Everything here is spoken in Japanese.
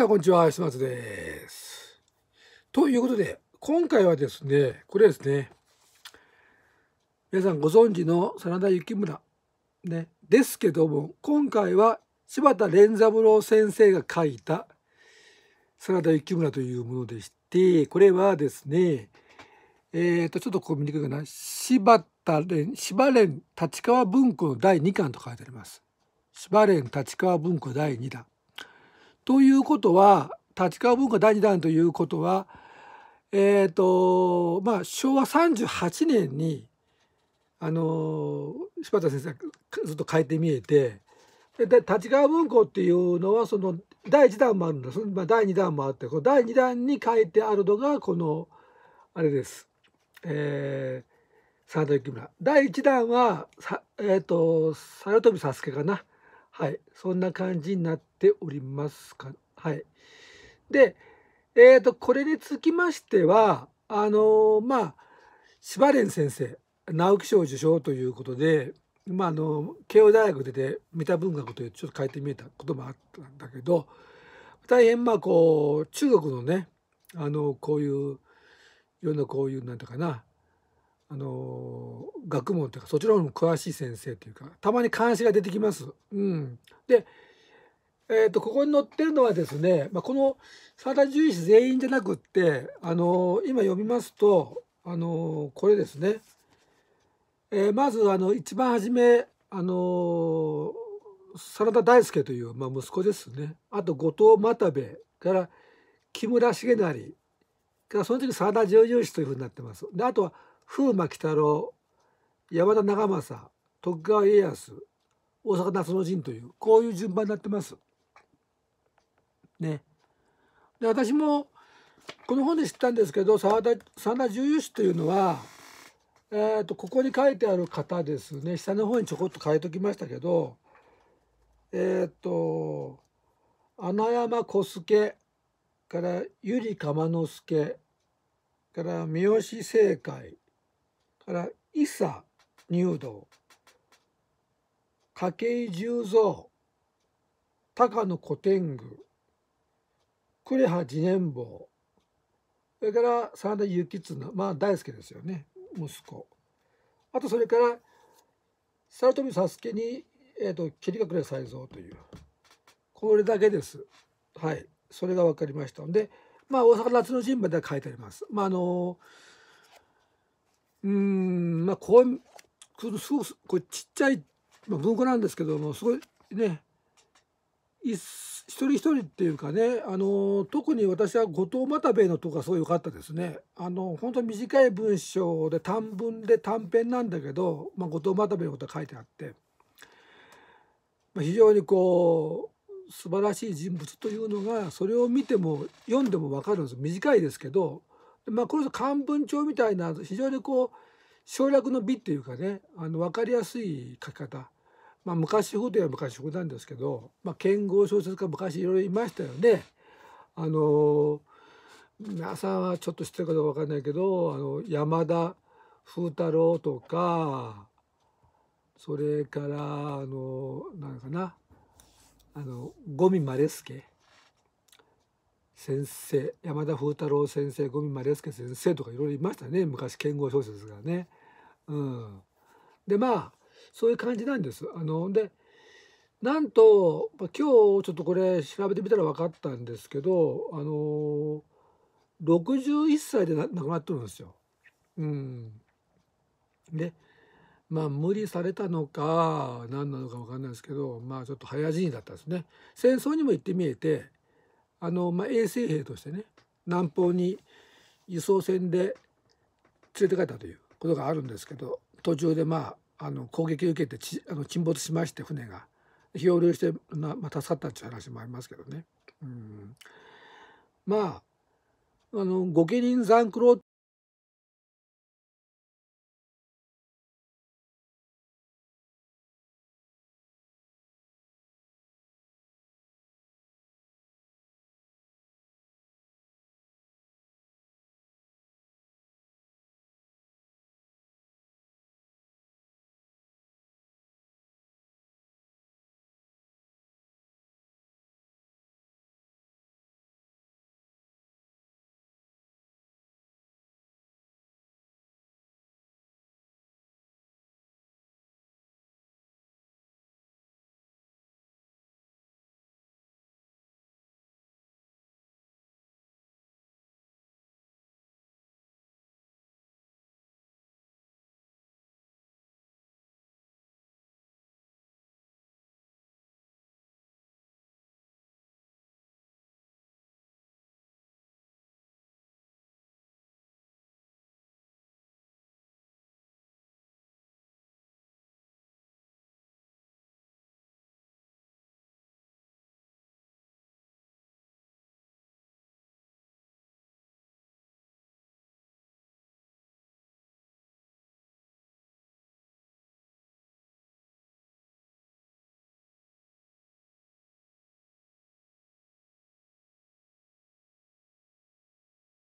さんこんにちは、ひ松です。ということで、今回はですね、これですね、皆さんご存知の真田幸村、ね、ですけども、今回は柴田連三郎先生が書いた真田幸村というものでして、これはですね、えっ、と、ちょっとここ見にくいかな、柴田連、柴連立川文庫の第2巻と書いてあります。柴連立川文庫第2弾。ということは立川文化第2弾ということはえっ、ー、とまあ昭和38年にあの柴田先生ずっと書いてみえてで立川文庫っていうのはその第1弾もあるんだその、まあ、第2弾もあってこの第2弾に書いてあるのがこのあれです。えー、沢田幸村第1弾はさえっ、ー、と猿飛佐助かなはいそんな感じになっておりますかはいでえーと、これにつきましてはあのー、まあ司馬蓮先生直木賞受賞ということで、まあ、あの慶応大学出て三田文学というちょっと変えてみえたこともあったんだけど大変まあこう中国のねあのこういういろんなこういうなんていうかなあの学問というかそっちの方も詳しい先生というかたまに監視が出てきます。うん、で、えーと、ここに載ってるのはですね、まあ、この沢田獣医師全員じゃなくって、あの今読みますと、あのこれですね、えー、まずあの一番初め、あの真田大輔という、まあ、息子ですねあと後藤又兵衛から木村重成からその時真田重医師というふうになってます。であとは風間鬼太郎山田長政徳川家康大阪夏の陣というこういう順番になってます。ね。で私もこの本で知ったんですけど沢田沢田重雄氏というのは、えー、とここに書いてある方ですね下の方にちょこっと変えときましたけどえっ、ー、と穴山小助から百合釜之助から三好正海から伊佐入道筧十蔵高野古天宮呉羽次年坊それから真田幸綱まあ大輔ですよね息子あとそれから猿飛佐助に、えーと、と霧隠れ才蔵というこれだけですはいそれが分かりましたのでまあ大阪夏の陣馬では書いてありますまああのうんまあこうすごくこれちっちゃい、まあ、文庫なんですけどもすごいね一人一人っていうかねあの特に私は後藤又兵衛のとかすごい良かったですね。あの本当短い文章で短文で短編なんだけど、まあ、後藤又兵衛のことが書いてあって、まあ、非常にこう素晴らしい人物というのがそれを見ても読んでも分かるんです短いですけど、まあ、これ漢文帳みたいな非常にこう省略の美っていうかねあの分かりやすい書き方、まあ、昔ほどや昔ほどなんですけど、まあ、剣豪小説家昔いろいろいましたよね。あの皆さんはちょっと知ってるかどうか分かんないけどあの山田風太郎とかそれからあの何かなあの五味丸助先生山田風太郎先生五味丸助先生とかいろいろいましたね昔剣豪小説がね。うん、でまあそういう感じなんです。あのでなんと、ま今日ちょっとこれ調べてみたら分かったんですけどあの61歳で亡くなってるんですよ。うん、でまあ無理されたのか何なのか分かんないですけどまあちょっと早死にだったんですね。戦争にも行って見えてあの、まあ、衛生兵としてね南方に輸送船で連れて帰ったという。ことがあるんですけど途中でまああの攻撃を受けてあの沈没しまして船が漂流してまあ、助かったっていう話もありますけどね。うん、まああの御家人残苦労っ